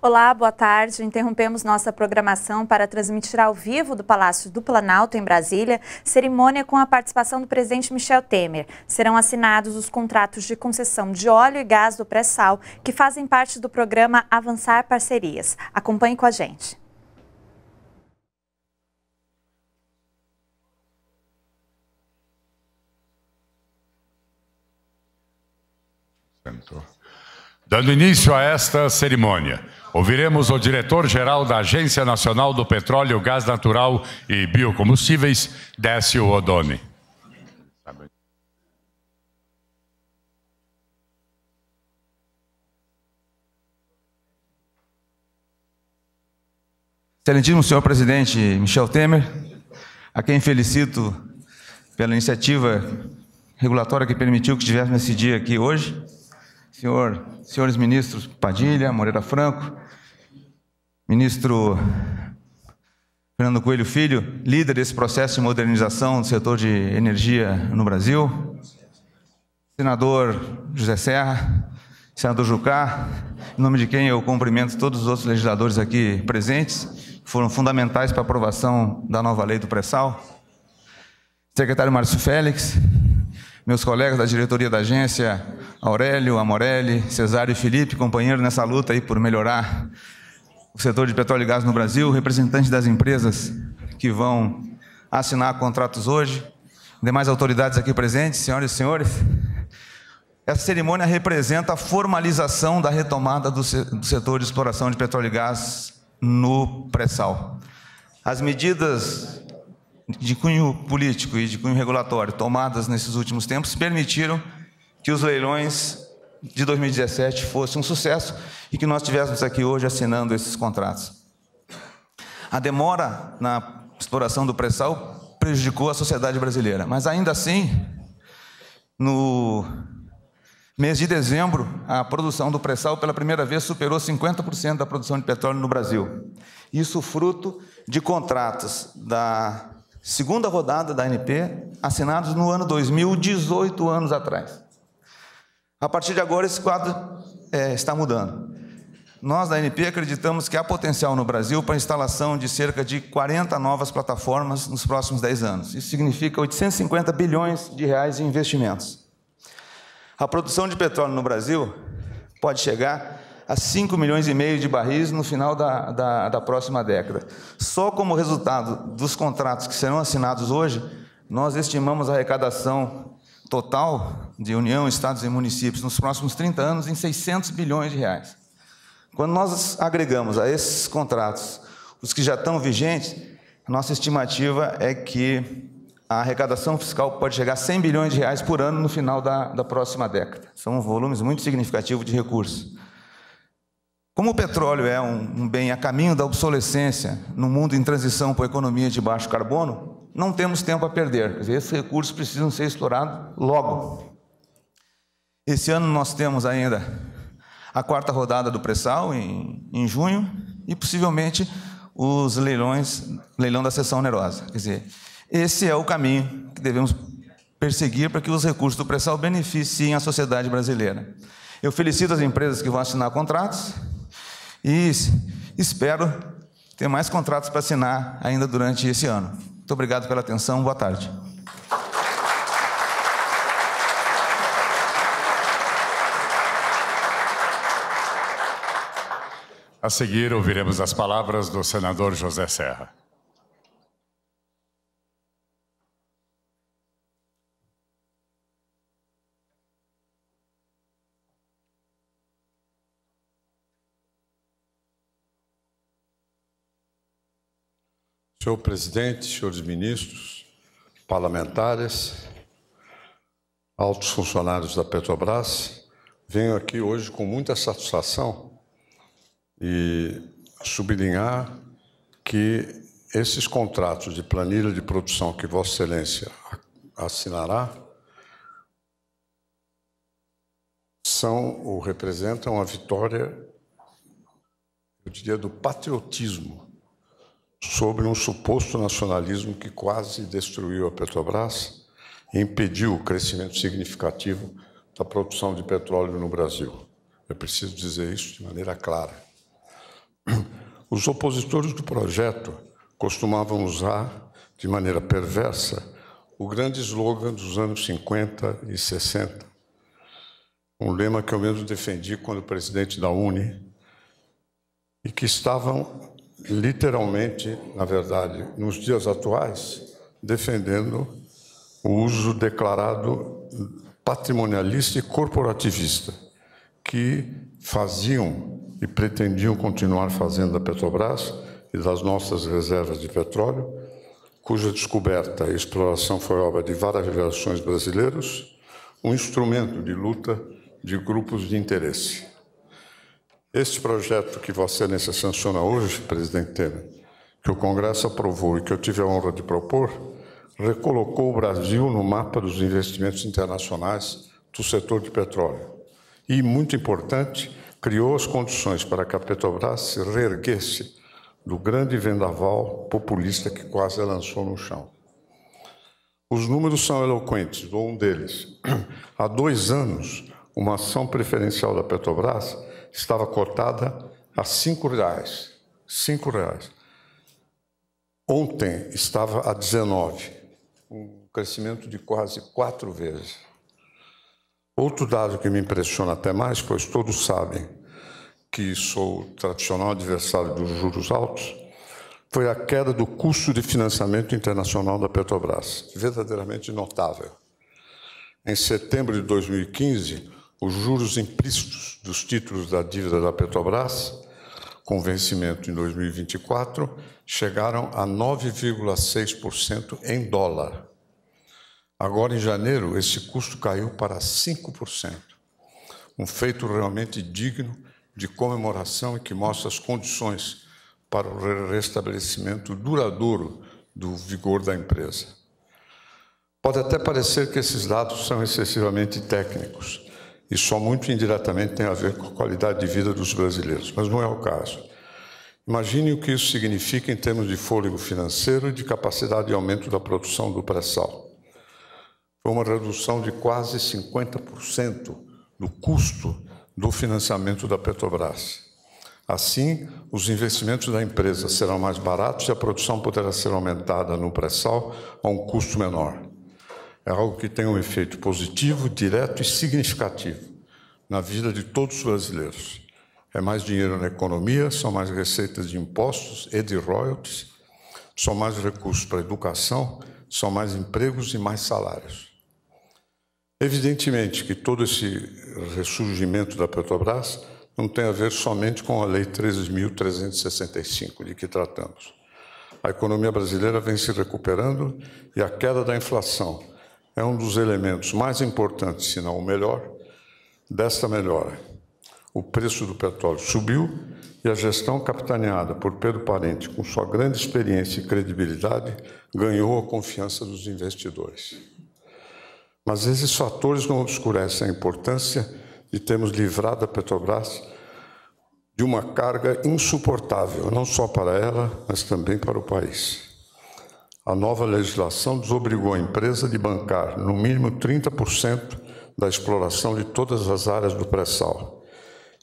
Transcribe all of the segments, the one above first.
Olá, boa tarde. Interrompemos nossa programação para transmitir ao vivo do Palácio do Planalto, em Brasília, cerimônia com a participação do presidente Michel Temer. Serão assinados os contratos de concessão de óleo e gás do pré-sal, que fazem parte do programa Avançar Parcerias. Acompanhe com a gente. Dando início a esta cerimônia. Ouviremos o diretor-geral da Agência Nacional do Petróleo, Gás Natural e Biocombustíveis, Décio Odoni. Excelentíssimo senhor presidente Michel Temer, a quem felicito pela iniciativa regulatória que permitiu que estivéssemos nesse dia aqui hoje, senhor, senhores ministros Padilha, Moreira Franco, ministro Fernando Coelho Filho, líder desse processo de modernização do setor de energia no Brasil, senador José Serra, senador Jucá, em nome de quem eu cumprimento todos os outros legisladores aqui presentes, que foram fundamentais para a aprovação da nova lei do pré-sal, secretário Márcio Félix, meus colegas da diretoria da agência, Aurélio, Amorelli, Cesário e Felipe, companheiro nessa luta aí por melhorar o setor de petróleo e gás no Brasil, representantes das empresas que vão assinar contratos hoje, demais autoridades aqui presentes, senhoras e senhores. Essa cerimônia representa a formalização da retomada do setor de exploração de petróleo e gás no pré-sal. As medidas de cunho político e de cunho regulatório tomadas nesses últimos tempos permitiram que os leilões de 2017 fosse um sucesso e que nós estivéssemos aqui hoje assinando esses contratos. A demora na exploração do pré-sal prejudicou a sociedade brasileira, mas ainda assim, no mês de dezembro, a produção do pré-sal pela primeira vez superou 50% da produção de petróleo no Brasil. Isso fruto de contratos da segunda rodada da ANP assinados no ano 2000, 18 anos atrás. A partir de agora, esse quadro é, está mudando. Nós da NP acreditamos que há potencial no Brasil para a instalação de cerca de 40 novas plataformas nos próximos 10 anos. Isso significa 850 bilhões de reais em investimentos. A produção de petróleo no Brasil pode chegar a 5 milhões e meio de barris no final da, da, da próxima década. Só como resultado dos contratos que serão assinados hoje, nós estimamos a arrecadação total de União, Estados e municípios nos próximos 30 anos em 600 bilhões de reais. Quando nós agregamos a esses contratos os que já estão vigentes, nossa estimativa é que a arrecadação fiscal pode chegar a 100 bilhões de reais por ano no final da, da próxima década. São volumes muito significativos de recursos. Como o petróleo é um, um bem a caminho da obsolescência no mundo em transição para economia de baixo carbono, não temos tempo a perder. Esses recursos precisam ser explorados logo. Esse ano nós temos ainda a quarta rodada do pré-sal em, em junho e possivelmente os leilões, leilão da sessão onerosa. Quer dizer, esse é o caminho que devemos perseguir para que os recursos do pré-sal beneficiem a sociedade brasileira. Eu felicito as empresas que vão assinar contratos e espero ter mais contratos para assinar ainda durante esse ano. Muito obrigado pela atenção. Boa tarde. A seguir, ouviremos as palavras do senador José Serra. Senhor presidente, senhores ministros, parlamentares, altos funcionários da Petrobras, venho aqui hoje com muita satisfação e sublinhar que esses contratos de planilha de produção que Vossa Excelência assinará são ou representam a vitória, eu diria, do patriotismo sobre um suposto nacionalismo que quase destruiu a Petrobras e impediu o crescimento significativo da produção de petróleo no Brasil. É preciso dizer isso de maneira clara. Os opositores do projeto costumavam usar, de maneira perversa, o grande slogan dos anos 50 e 60, um lema que eu mesmo defendi quando presidente da Uni, e que estavam literalmente, na verdade, nos dias atuais, defendendo o uso declarado patrimonialista e corporativista, que faziam e pretendiam continuar fazendo da Petrobras e das nossas reservas de petróleo, cuja descoberta e exploração foi obra de várias gerações brasileiras, um instrumento de luta de grupos de interesse. Este projeto que Vossa Excelência sanciona hoje, presidente Temer, que o Congresso aprovou e que eu tive a honra de propor, recolocou o Brasil no mapa dos investimentos internacionais do setor de petróleo. E, muito importante, criou as condições para que a Petrobras se reerguesse do grande vendaval populista que quase a lançou no chão. Os números são eloquentes, vou um deles. Há dois anos, uma ação preferencial da Petrobras estava cotada a cinco reais. Cinco reais. Ontem estava a 19, um crescimento de quase quatro vezes. Outro dado que me impressiona até mais, pois todos sabem que sou tradicional adversário dos juros altos, foi a queda do custo de financiamento internacional da Petrobras, verdadeiramente notável. Em setembro de 2015, os juros implícitos dos títulos da dívida da Petrobras, com vencimento em 2024, chegaram a 9,6% em dólar. Agora, em janeiro, esse custo caiu para 5%. Um feito realmente digno de comemoração e que mostra as condições para o restabelecimento duradouro do vigor da empresa. Pode até parecer que esses dados são excessivamente técnicos, e só muito indiretamente tem a ver com a qualidade de vida dos brasileiros, mas não é o caso. Imagine o que isso significa em termos de fôlego financeiro e de capacidade de aumento da produção do pré-sal. Foi uma redução de quase 50% do custo do financiamento da Petrobras. Assim, os investimentos da empresa serão mais baratos e a produção poderá ser aumentada no pré-sal a um custo menor é algo que tem um efeito positivo, direto e significativo na vida de todos os brasileiros. É mais dinheiro na economia, são mais receitas de impostos e de royalties, são mais recursos para educação, são mais empregos e mais salários. Evidentemente que todo esse ressurgimento da Petrobras não tem a ver somente com a Lei 13.365, de que tratamos. A economia brasileira vem se recuperando e a queda da inflação é um dos elementos mais importantes, se não o melhor, desta melhora. O preço do petróleo subiu e a gestão capitaneada por Pedro Parente, com sua grande experiência e credibilidade, ganhou a confiança dos investidores. Mas esses fatores não obscurecem a importância de termos livrado a Petrobras de uma carga insuportável, não só para ela, mas também para o país. A nova legislação desobrigou a empresa de bancar no mínimo 30% da exploração de todas as áreas do pré-sal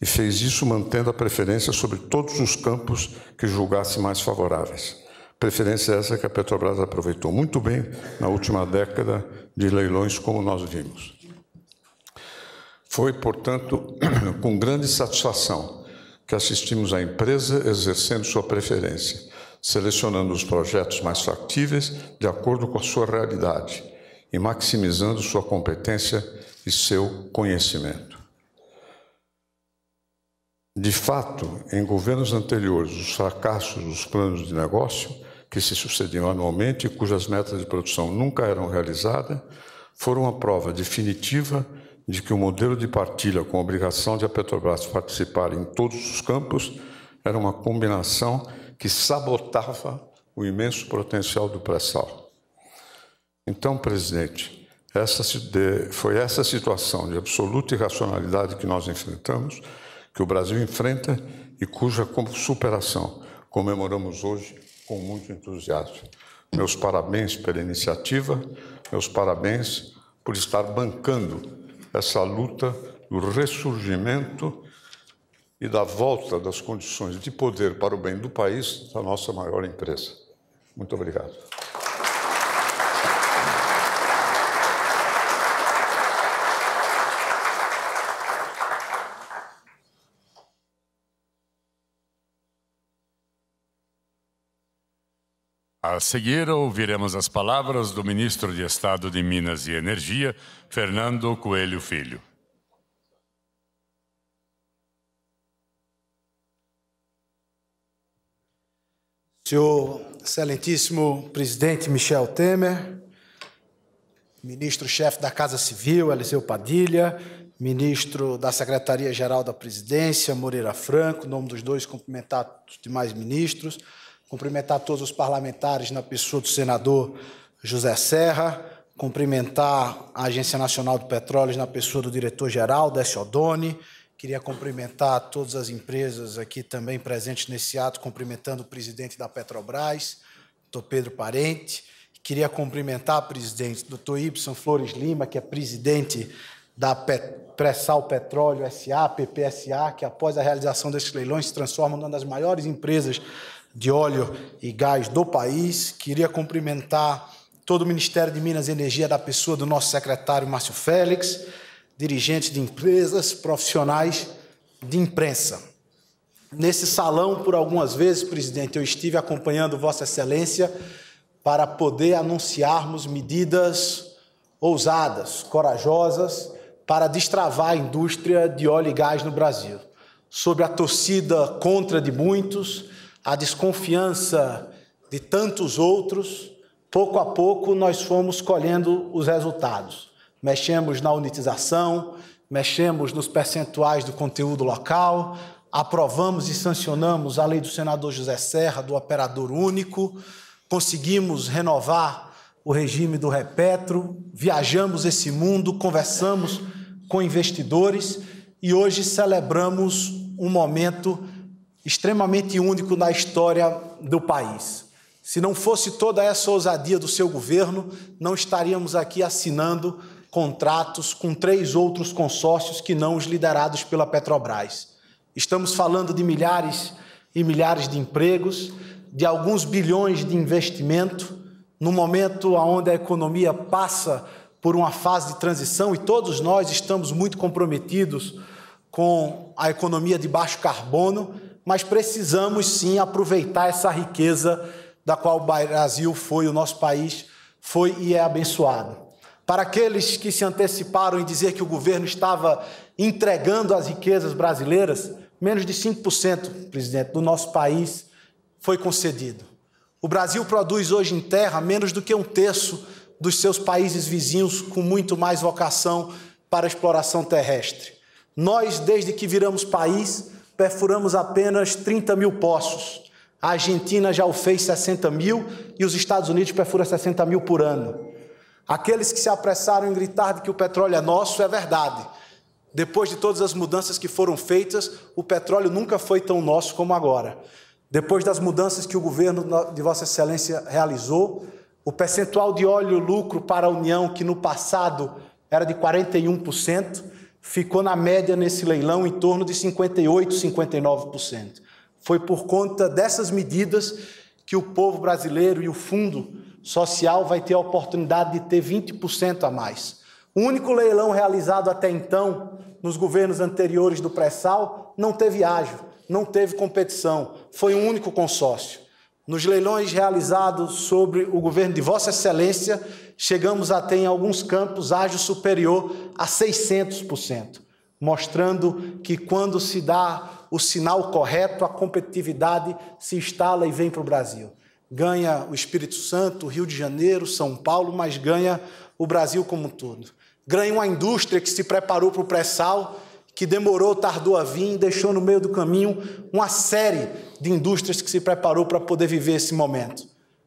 e fez isso mantendo a preferência sobre todos os campos que julgasse mais favoráveis. Preferência essa que a Petrobras aproveitou muito bem na última década de leilões, como nós vimos. Foi, portanto, com grande satisfação que assistimos à empresa exercendo sua preferência selecionando os projetos mais factíveis de acordo com a sua realidade e maximizando sua competência e seu conhecimento. De fato, em governos anteriores, os fracassos dos planos de negócio, que se sucediam anualmente e cujas metas de produção nunca eram realizadas, foram a prova definitiva de que o modelo de partilha com a obrigação de a Petrobras participar em todos os campos era uma combinação que sabotava o imenso potencial do pré-sal. Então, presidente, essa, foi essa situação de absoluta irracionalidade que nós enfrentamos, que o Brasil enfrenta e cuja superação comemoramos hoje com muito entusiasmo. Meus parabéns pela iniciativa, meus parabéns por estar bancando essa luta do ressurgimento e da volta das condições de poder para o bem do país da nossa maior empresa. Muito obrigado. A seguir, ouviremos as palavras do ministro de Estado de Minas e Energia, Fernando Coelho Filho. Senhor excelentíssimo presidente Michel Temer, ministro-chefe da Casa Civil, Eliseu Padilha, ministro da Secretaria-Geral da Presidência, Moreira Franco, em nome dos dois, cumprimentar os demais ministros, cumprimentar todos os parlamentares na pessoa do senador José Serra, cumprimentar a Agência Nacional de Petróleo na pessoa do diretor-geral, Décio Odoni, Queria cumprimentar todas as empresas aqui também presentes nesse ato, cumprimentando o presidente da Petrobras, doutor Pedro Parente. Queria cumprimentar o presidente, doutor Ibson Flores Lima, que é presidente da Pet Pressal Petróleo SA, PPSA, que após a realização desses leilões se transforma numa das maiores empresas de óleo e gás do país. Queria cumprimentar todo o Ministério de Minas e Energia da pessoa do nosso secretário Márcio Félix dirigentes de empresas, profissionais de imprensa. Nesse salão, por algumas vezes, presidente, eu estive acompanhando Vossa Excelência para poder anunciarmos medidas ousadas, corajosas, para destravar a indústria de óleo e gás no Brasil. Sobre a torcida contra de muitos, a desconfiança de tantos outros, pouco a pouco nós fomos colhendo os resultados mexemos na unitização, mexemos nos percentuais do conteúdo local, aprovamos e sancionamos a lei do senador José Serra, do operador único, conseguimos renovar o regime do Repetro, viajamos esse mundo, conversamos com investidores e hoje celebramos um momento extremamente único na história do país. Se não fosse toda essa ousadia do seu governo, não estaríamos aqui assinando contratos com três outros consórcios que não os liderados pela Petrobras. Estamos falando de milhares e milhares de empregos, de alguns bilhões de investimento, no momento onde a economia passa por uma fase de transição e todos nós estamos muito comprometidos com a economia de baixo carbono, mas precisamos sim aproveitar essa riqueza da qual o Brasil foi, o nosso país foi e é abençoado. Para aqueles que se anteciparam em dizer que o governo estava entregando as riquezas brasileiras, menos de 5%, presidente, do nosso país foi concedido. O Brasil produz hoje em terra menos do que um terço dos seus países vizinhos com muito mais vocação para exploração terrestre. Nós, desde que viramos país, perfuramos apenas 30 mil poços. A Argentina já o fez 60 mil e os Estados Unidos perfura 60 mil por ano. Aqueles que se apressaram em gritar de que o petróleo é nosso é verdade. Depois de todas as mudanças que foram feitas, o petróleo nunca foi tão nosso como agora. Depois das mudanças que o governo de Vossa Excelência realizou, o percentual de óleo lucro para a União, que no passado era de 41%, ficou na média nesse leilão em torno de 58%, 59%. Foi por conta dessas medidas que o povo brasileiro e o fundo social vai ter a oportunidade de ter 20% a mais. O único leilão realizado até então nos governos anteriores do pré-sal não teve ágio, não teve competição, foi um único consórcio. Nos leilões realizados sobre o governo de Vossa Excelência, chegamos a ter em alguns campos ágio superior a 600%, mostrando que quando se dá o sinal correto, a competitividade se instala e vem para o Brasil ganha o Espírito Santo, Rio de Janeiro, São Paulo, mas ganha o Brasil como um todo. Ganha uma indústria que se preparou para o pré-sal, que demorou, tardou a vir, deixou no meio do caminho uma série de indústrias que se preparou para poder viver esse momento.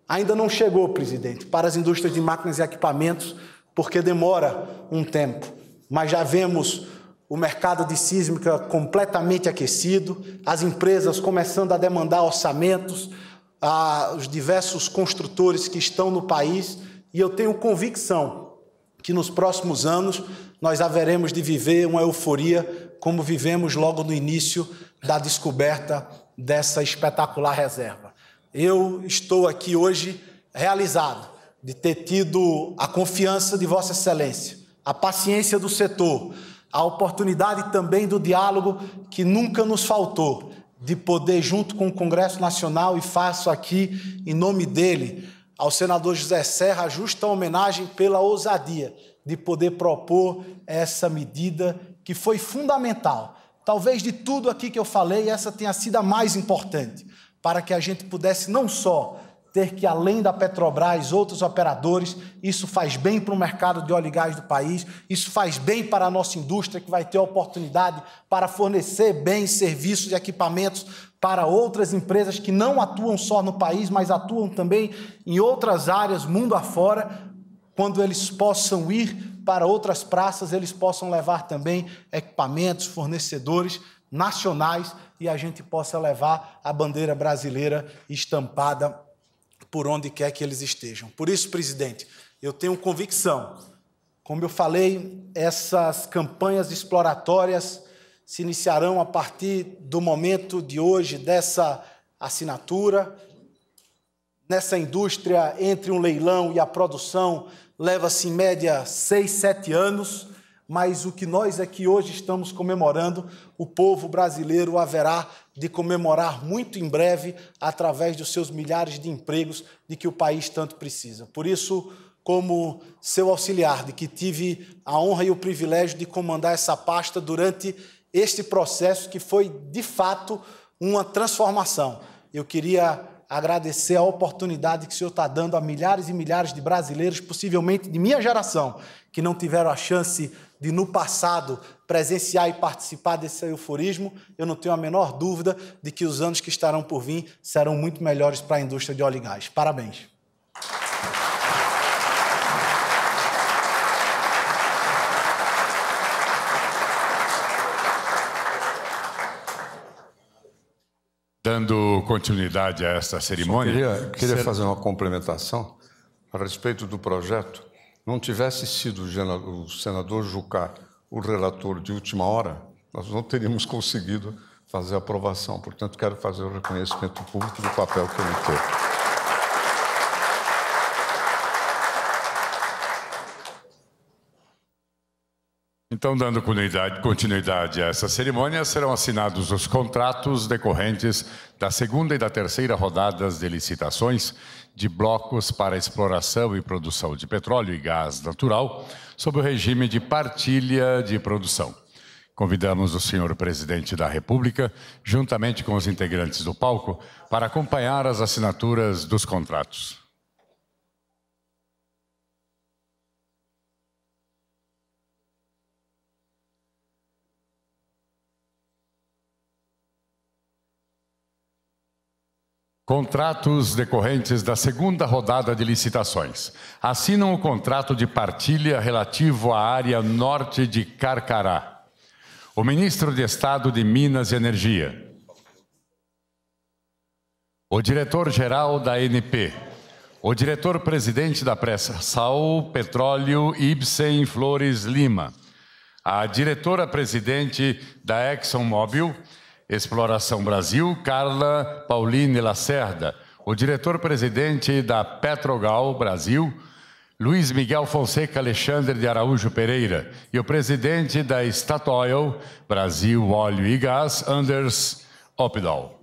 Ainda não chegou, presidente, para as indústrias de máquinas e equipamentos, porque demora um tempo. Mas já vemos o mercado de sísmica completamente aquecido, as empresas começando a demandar orçamentos, aos diversos construtores que estão no país, e eu tenho convicção que nos próximos anos nós haveremos de viver uma euforia como vivemos logo no início da descoberta dessa espetacular reserva. Eu estou aqui hoje realizado de ter tido a confiança de Vossa Excelência, a paciência do setor, a oportunidade também do diálogo que nunca nos faltou de poder, junto com o Congresso Nacional, e faço aqui, em nome dele, ao senador José Serra, justa homenagem pela ousadia de poder propor essa medida que foi fundamental. Talvez de tudo aqui que eu falei, essa tenha sido a mais importante, para que a gente pudesse não só ter que, além da Petrobras, outros operadores. Isso faz bem para o mercado de óleo e gás do país, isso faz bem para a nossa indústria, que vai ter oportunidade para fornecer bens, serviços e equipamentos para outras empresas que não atuam só no país, mas atuam também em outras áreas, mundo afora. Quando eles possam ir para outras praças, eles possam levar também equipamentos, fornecedores nacionais e a gente possa levar a bandeira brasileira estampada por onde quer que eles estejam. Por isso, presidente, eu tenho convicção. Como eu falei, essas campanhas exploratórias se iniciarão a partir do momento de hoje dessa assinatura. Nessa indústria, entre um leilão e a produção, leva-se em média seis, sete anos mas o que nós aqui hoje estamos comemorando, o povo brasileiro haverá de comemorar muito em breve através dos seus milhares de empregos de que o país tanto precisa. Por isso, como seu auxiliar, de que tive a honra e o privilégio de comandar essa pasta durante este processo que foi de fato uma transformação. Eu queria agradecer a oportunidade que o Senhor está dando a milhares e milhares de brasileiros, possivelmente de minha geração, que não tiveram a chance de, no passado, presenciar e participar desse euforismo. Eu não tenho a menor dúvida de que os anos que estarão por vir serão muito melhores para a indústria de óleo e gás. Parabéns. Dando continuidade a esta cerimônia. Só queria, queria ser... fazer uma complementação a respeito do projeto. Não tivesse sido o senador Jucá o relator de última hora, nós não teríamos conseguido fazer a aprovação. Portanto, quero fazer o reconhecimento público do papel que ele teve. Então, dando continuidade, a essa cerimônia, serão assinados os contratos decorrentes da segunda e da terceira rodadas de licitações de blocos para exploração e produção de petróleo e gás natural sob o regime de partilha de produção. Convidamos o senhor presidente da República, juntamente com os integrantes do palco, para acompanhar as assinaturas dos contratos. Contratos decorrentes da segunda rodada de licitações. Assinam o contrato de partilha relativo à área norte de Carcará. O ministro de Estado de Minas e Energia. O diretor-geral da NP, O diretor-presidente da Pressa Saul Petróleo Ibsen Flores Lima. A diretora-presidente da ExxonMobil. Exploração Brasil, Carla Pauline Lacerda. O diretor-presidente da Petrogal Brasil, Luiz Miguel Fonseca Alexandre de Araújo Pereira. E o presidente da Statoil Brasil Óleo e Gás, Anders Opdal.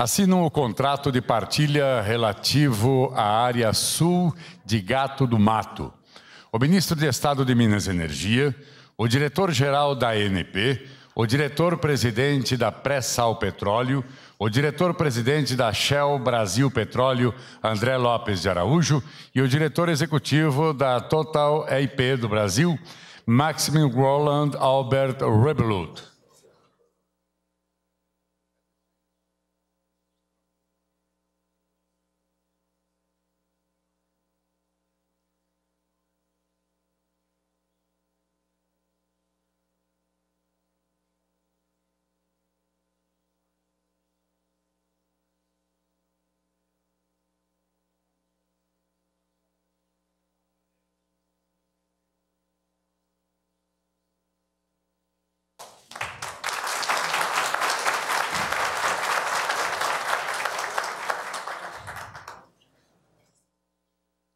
assinam o contrato de partilha relativo à área sul de Gato do Mato. O ministro de Estado de Minas e Energia, o diretor-geral da ANP, o diretor-presidente da Pré-Sal Petróleo, o diretor-presidente da Shell Brasil Petróleo, André Lopes de Araújo, e o diretor-executivo da Total EIP do Brasil, Maximilian Roland Albert Rebelud.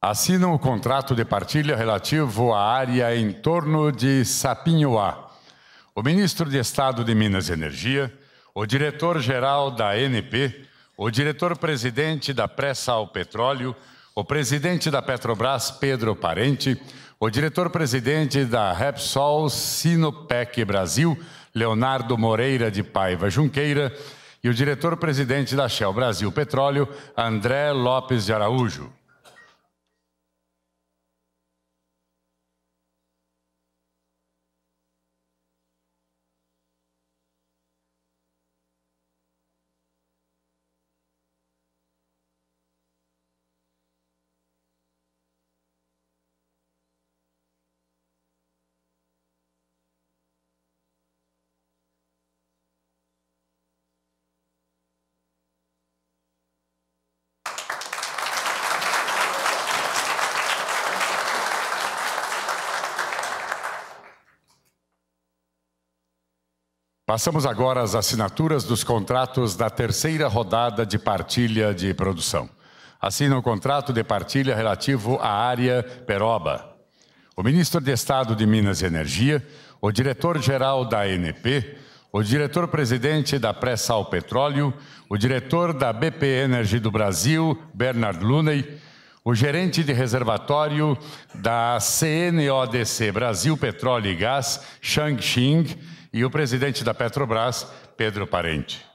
assinam o contrato de partilha relativo à área em torno de Sapinhoá. O ministro de Estado de Minas e Energia, o diretor-geral da ANP, o diretor-presidente da Pressa ao Petróleo, o presidente da Petrobras, Pedro Parente, o diretor-presidente da Repsol Sinopec Brasil, Leonardo Moreira de Paiva Junqueira, e o diretor-presidente da Shell Brasil Petróleo, André Lopes de Araújo. Passamos agora às assinaturas dos contratos da terceira rodada de partilha de produção. Assina o contrato de partilha relativo à área Peroba. O ministro de Estado de Minas e Energia, o diretor-geral da ANP, o diretor-presidente da Pré-Sal Petróleo, o diretor da BP Energy do Brasil, Bernard Luney, o gerente de reservatório da CNODC Brasil Petróleo e Gás, Shang Xing, e o presidente da Petrobras, Pedro Parente.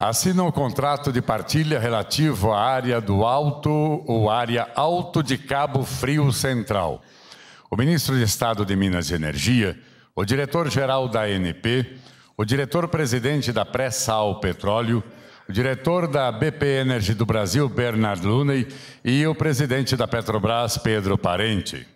assinam o contrato de partilha relativo à área do Alto ou área Alto de Cabo Frio Central. O ministro de Estado de Minas e Energia, o diretor-geral da ANP, o diretor-presidente da Pré-Sal Petróleo, o diretor da BP Energy do Brasil, Bernard Luney, e o presidente da Petrobras, Pedro Parente.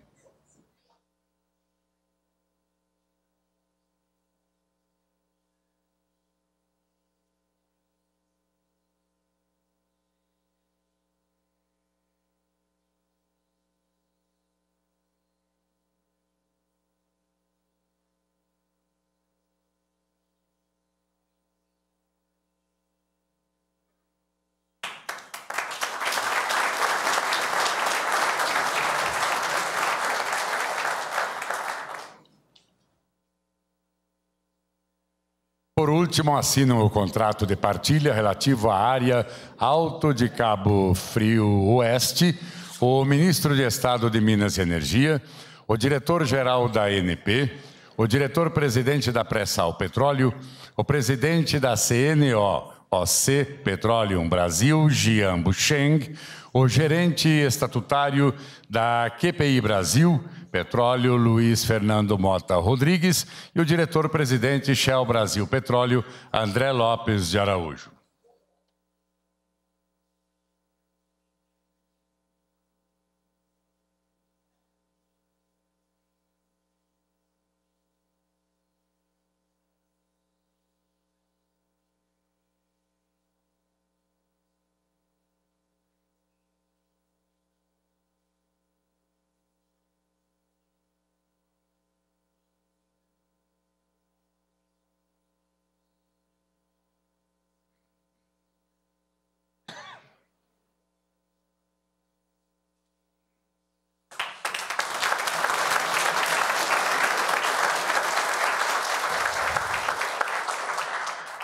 último, assinam o contrato de partilha relativo à área Alto de Cabo Frio Oeste, o ministro de Estado de Minas e Energia, o diretor-geral da ANP, o diretor-presidente da Pressal Petróleo, o presidente da CNO OC Petroleum Brasil, Jean Bucheng, o gerente estatutário da QPI Brasil, Petróleo, Luiz Fernando Mota Rodrigues, e o diretor-presidente Shell Brasil Petróleo, André Lopes de Araújo.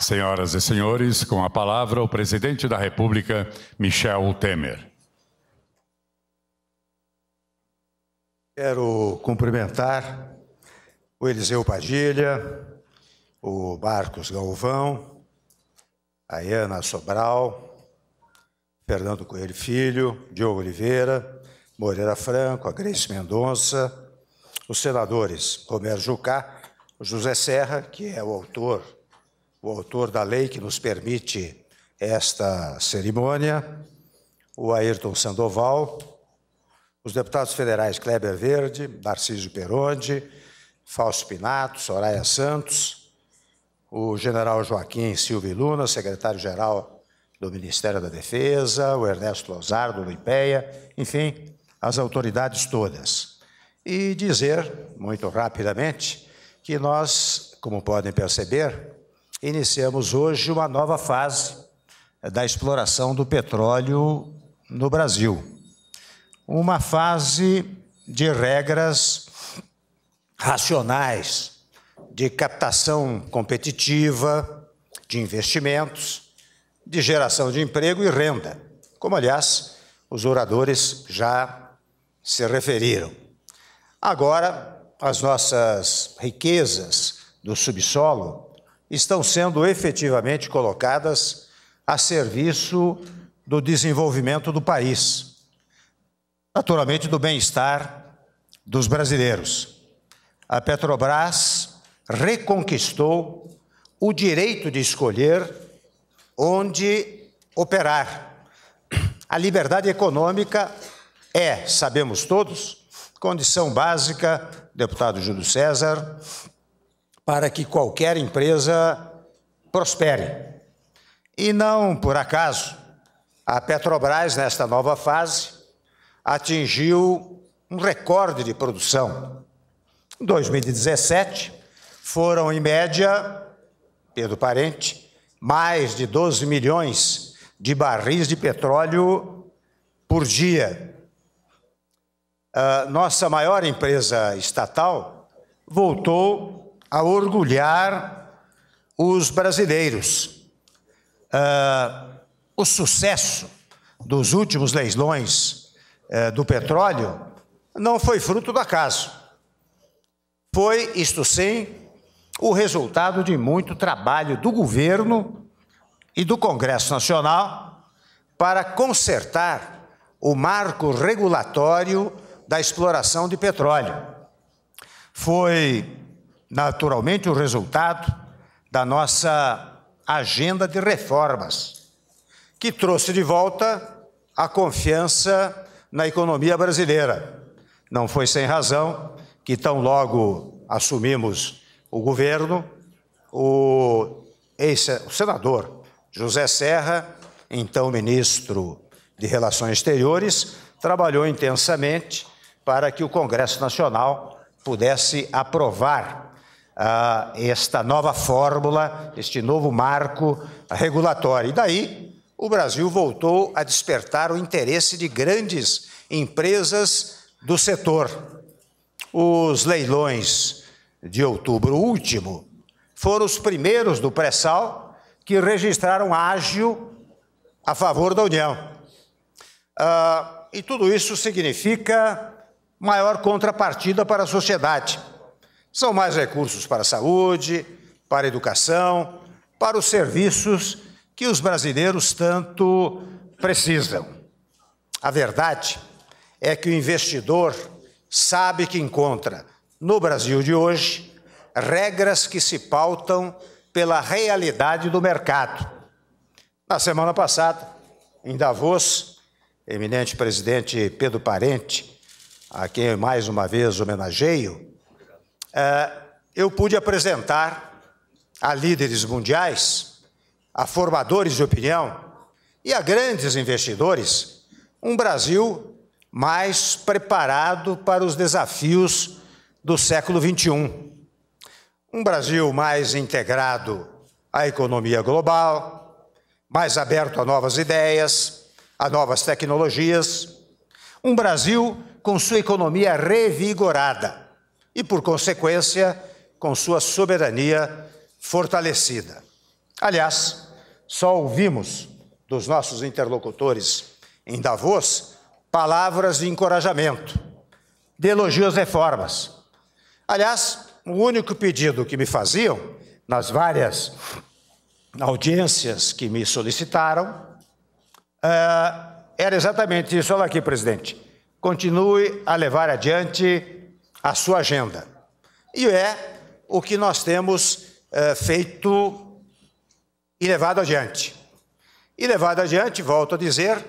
Senhoras e senhores, com a palavra o presidente da República, Michel Temer. Quero cumprimentar o Eliseu Padilha, o Marcos Galvão, a Ana Sobral, Fernando Coelho Filho, Diogo Oliveira, Moreira Franco, a Grace Mendonça, os senadores Romero Jucá, José Serra, que é o autor o autor da lei que nos permite esta cerimônia, o Ayrton Sandoval, os deputados federais Kleber Verde, Narciso Peronde, Fausto Pinato, Soraya Santos, o general Joaquim Silvio Luna, secretário-geral do Ministério da Defesa, o Ernesto Lozardo, do IPEA, enfim, as autoridades todas. E dizer, muito rapidamente, que nós, como podem perceber, iniciamos hoje uma nova fase da exploração do petróleo no Brasil. Uma fase de regras racionais de captação competitiva, de investimentos, de geração de emprego e renda, como, aliás, os oradores já se referiram. Agora, as nossas riquezas do subsolo estão sendo efetivamente colocadas a serviço do desenvolvimento do país, naturalmente do bem-estar dos brasileiros. A Petrobras reconquistou o direito de escolher onde operar. A liberdade econômica é, sabemos todos, condição básica, deputado Júlio César, para que qualquer empresa prospere. E não por acaso, a Petrobras, nesta nova fase, atingiu um recorde de produção. Em 2017, foram, em média, Pedro Parente, mais de 12 milhões de barris de petróleo por dia. A ah, nossa maior empresa estatal voltou a orgulhar os brasileiros. Ah, o sucesso dos últimos leilões eh, do petróleo não foi fruto do acaso. Foi, isto sim, o resultado de muito trabalho do governo e do Congresso Nacional para consertar o marco regulatório da exploração de petróleo. Foi naturalmente, o resultado da nossa agenda de reformas, que trouxe de volta a confiança na economia brasileira. Não foi sem razão que, tão logo assumimos o governo, o, ex, senador José Serra, então ministro de Relações Exteriores, trabalhou intensamente para que o Congresso Nacional pudesse aprovar ah, esta nova fórmula, este novo marco regulatório. E daí o Brasil voltou a despertar o interesse de grandes empresas do setor. Os leilões de outubro último foram os primeiros do pré-sal que registraram ágio a favor da União. Ah, e tudo isso significa maior contrapartida para a sociedade são mais recursos para a saúde, para a educação, para os serviços que os brasileiros tanto precisam. A verdade é que o investidor sabe que encontra no Brasil de hoje regras que se pautam pela realidade do mercado. Na semana passada, em Davos, eminente presidente Pedro Parente, a quem mais uma vez homenageio, eh, eu pude apresentar a líderes mundiais, a formadores de opinião e a grandes investidores um Brasil mais preparado para os desafios do século XXI. Um Brasil mais integrado à economia global, mais aberto a novas ideias, a novas tecnologias. Um Brasil com sua economia revigorada e, por consequência, com sua soberania fortalecida. Aliás, só ouvimos dos nossos interlocutores em Davos palavras de encorajamento, de elogio às reformas. Aliás, o único pedido que me faziam nas várias audiências que me solicitaram eh, era exatamente isso. Olha aqui, presidente. Continue a levar adiante a sua agenda. E é o que nós temos é, feito e levado adiante. E levado adiante, volto a dizer,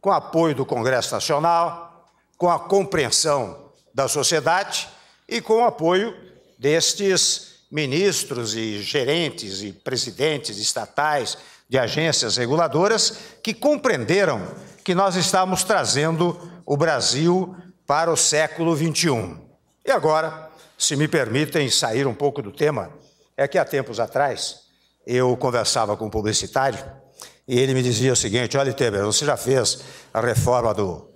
com apoio do Congresso Nacional, com a compreensão da sociedade e com o apoio destes ministros e gerentes e presidentes estatais de agências reguladoras que compreenderam que nós estamos trazendo o Brasil para o século XXI. E agora, se me permitem sair um pouco do tema, é que há tempos atrás eu conversava com um publicitário e ele me dizia o seguinte: olha, Temer, você já fez a reforma do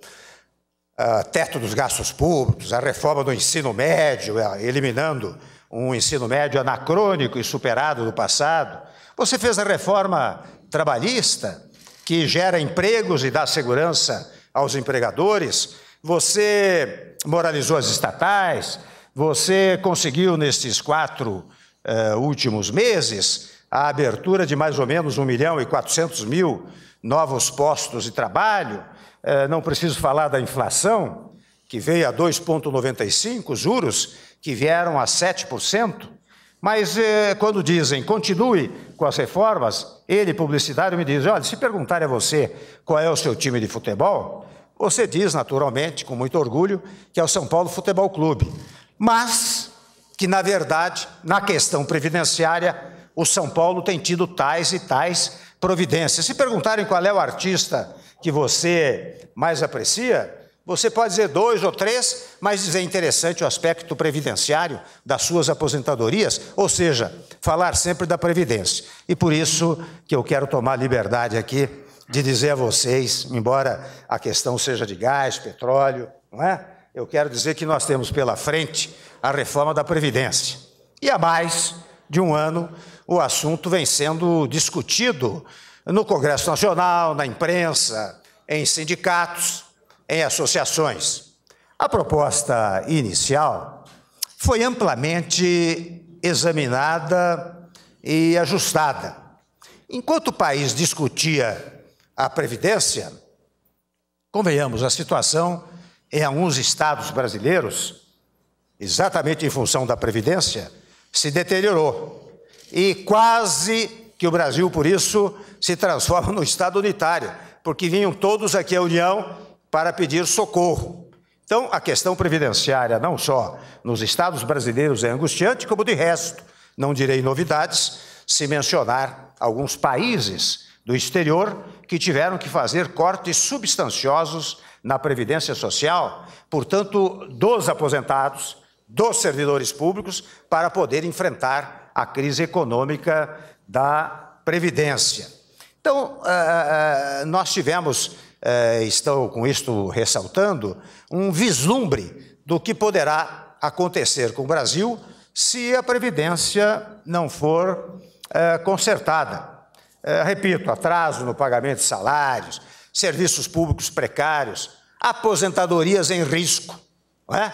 uh, teto dos gastos públicos, a reforma do ensino médio, eh, eliminando um ensino médio anacrônico e superado do passado. Você fez a reforma trabalhista, que gera empregos e dá segurança aos empregadores. Você moralizou as estatais, você conseguiu nestes quatro uh, últimos meses a abertura de mais ou menos 1 milhão e 400 mil novos postos de trabalho. Uh, não preciso falar da inflação, que veio a 2,95, juros que vieram a 7%. Mas eh, quando dizem continue com as reformas, ele, publicitário, me diz: olha, se perguntarem a você qual é o seu time de futebol, você diz, naturalmente, com muito orgulho, que é o São Paulo Futebol Clube, mas que, na verdade, na questão previdenciária, o São Paulo tem tido tais e tais providências. Se perguntarem qual é o artista que você mais aprecia, você pode dizer dois ou três, mas dizer interessante o aspecto previdenciário das suas aposentadorias, ou seja, falar sempre da Previdência. E por isso que eu quero tomar liberdade aqui de dizer a vocês, embora a questão seja de gás, petróleo, não é? Eu quero dizer que nós temos pela frente a reforma da Previdência. E há mais de um ano o assunto vem sendo discutido no Congresso Nacional, na imprensa, em sindicatos, em associações. A proposta inicial foi amplamente examinada e ajustada. Enquanto o país discutia à Previdência, convenhamos, a situação em alguns estados brasileiros, exatamente em função da Previdência, se deteriorou. E quase que o Brasil, por isso, se transforma num Estado unitário, porque vinham todos aqui à União para pedir socorro. Então, a questão previdenciária, não só nos estados brasileiros, é angustiante, como de resto, não direi novidades, se mencionar alguns países do exterior que tiveram que fazer cortes substanciosos na Previdência Social, portanto, dos aposentados, dos servidores públicos, para poder enfrentar a crise econômica da Previdência. Então, eh, eh, eh, nós tivemos, estou com isto ressaltando, um vislumbre do que poderá acontecer com o Brasil se a Previdência não for consertada. É, repito, atraso no pagamento de salários, serviços públicos precários, aposentadorias em risco. É?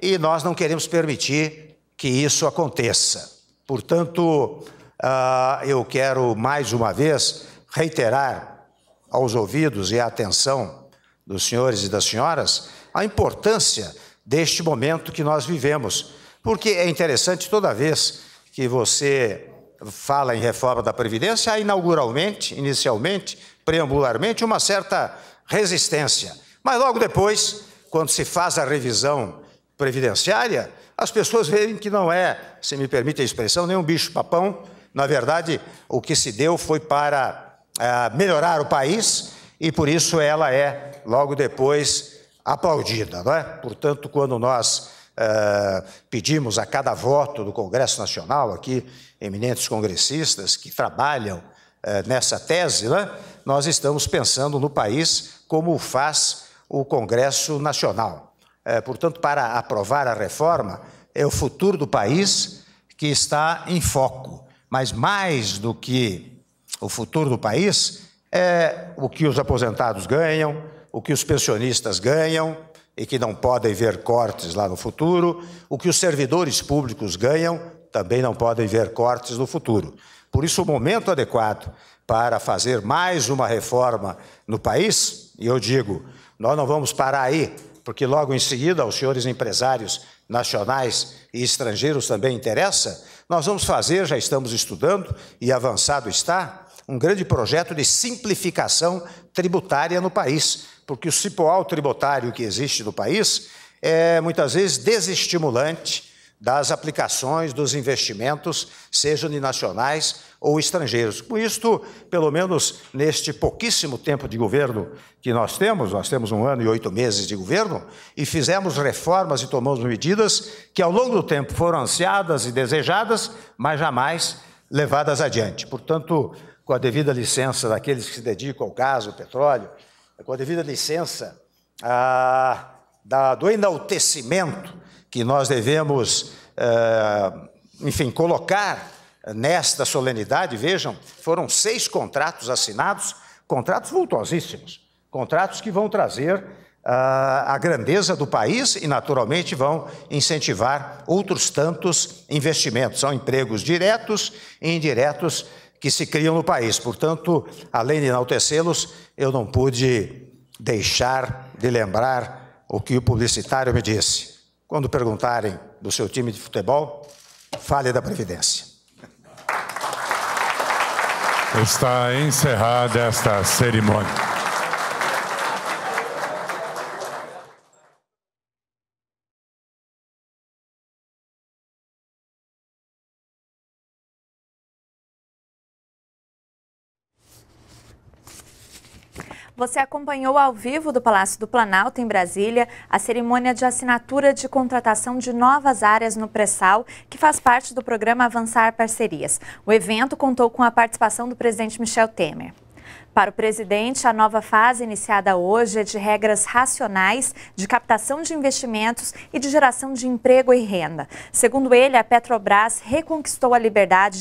E nós não queremos permitir que isso aconteça. Portanto, uh, eu quero mais uma vez reiterar aos ouvidos e à atenção dos senhores e das senhoras a importância deste momento que nós vivemos. Porque é interessante toda vez que você fala em reforma da Previdência, há inauguralmente, inicialmente, preambularmente, uma certa resistência. Mas logo depois, quando se faz a revisão previdenciária, as pessoas veem que não é, se me permite a expressão, nenhum bicho-papão. Na verdade, o que se deu foi para eh, melhorar o país e por isso ela é, logo depois, aplaudida. Não é? Portanto, quando nós eh, pedimos a cada voto do Congresso Nacional, aqui, eminentes congressistas que trabalham eh, nessa tese, né? nós estamos pensando no país como faz o Congresso Nacional. Eh, portanto, para aprovar a reforma, é o futuro do país que está em foco. Mas mais do que o futuro do país, é o que os aposentados ganham, o que os pensionistas ganham, e que não podem ver cortes lá no futuro, o que os servidores públicos ganham também não podem ver cortes no futuro. Por isso, o momento adequado para fazer mais uma reforma no país, e eu digo, nós não vamos parar aí, porque logo em seguida aos senhores empresários nacionais e estrangeiros também interessa, nós vamos fazer, já estamos estudando e avançado está, um grande projeto de simplificação tributária no país, porque o cipoal tributário que existe no país é muitas vezes desestimulante das aplicações dos investimentos, sejam de nacionais ou estrangeiros. Com isto, pelo menos neste pouquíssimo tempo de governo que nós temos, nós temos um ano e oito meses de governo, e fizemos reformas e tomamos medidas que ao longo do tempo foram ansiadas e desejadas, mas jamais levadas adiante. Portanto, com a devida licença daqueles que se dedicam ao gás, ao petróleo, com a devida licença a, ah, da, do enaltecimento que nós devemos, ah, enfim, colocar nesta solenidade. Vejam, foram seis contratos assinados, contratos vultuosíssimos, contratos que vão trazer ah, a grandeza do país e, naturalmente, vão incentivar outros tantos investimentos. São empregos diretos e indiretos que se criam no país. Portanto, além de enaltecê-los, eu não pude deixar de lembrar o que o publicitário me disse. Quando perguntarem do seu time de futebol, fale da Previdência. Está encerrada esta cerimônia. Você acompanhou ao vivo do Palácio do Planalto, em Brasília, a cerimônia de assinatura de contratação de novas áreas no pré-sal, que faz parte do programa Avançar Parcerias. O evento contou com a participação do presidente Michel Temer. Para o presidente, a nova fase iniciada hoje é de regras racionais de captação de investimentos e de geração de emprego e renda. Segundo ele, a Petrobras reconquistou a liberdade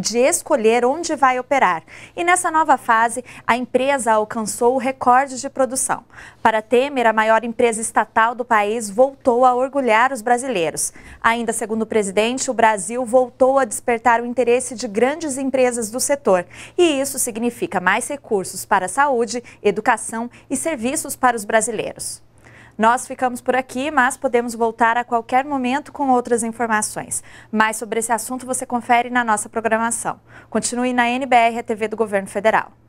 de escolher onde vai operar. E nessa nova fase, a empresa alcançou o recorde de produção. Para Temer, a maior empresa estatal do país voltou a orgulhar os brasileiros. Ainda segundo o presidente, o Brasil voltou a despertar o interesse de grandes empresas do setor. E isso significa mais recursos recursos para saúde, educação e serviços para os brasileiros. Nós ficamos por aqui, mas podemos voltar a qualquer momento com outras informações. Mais sobre esse assunto você confere na nossa programação. Continue na NBR, a TV do Governo Federal.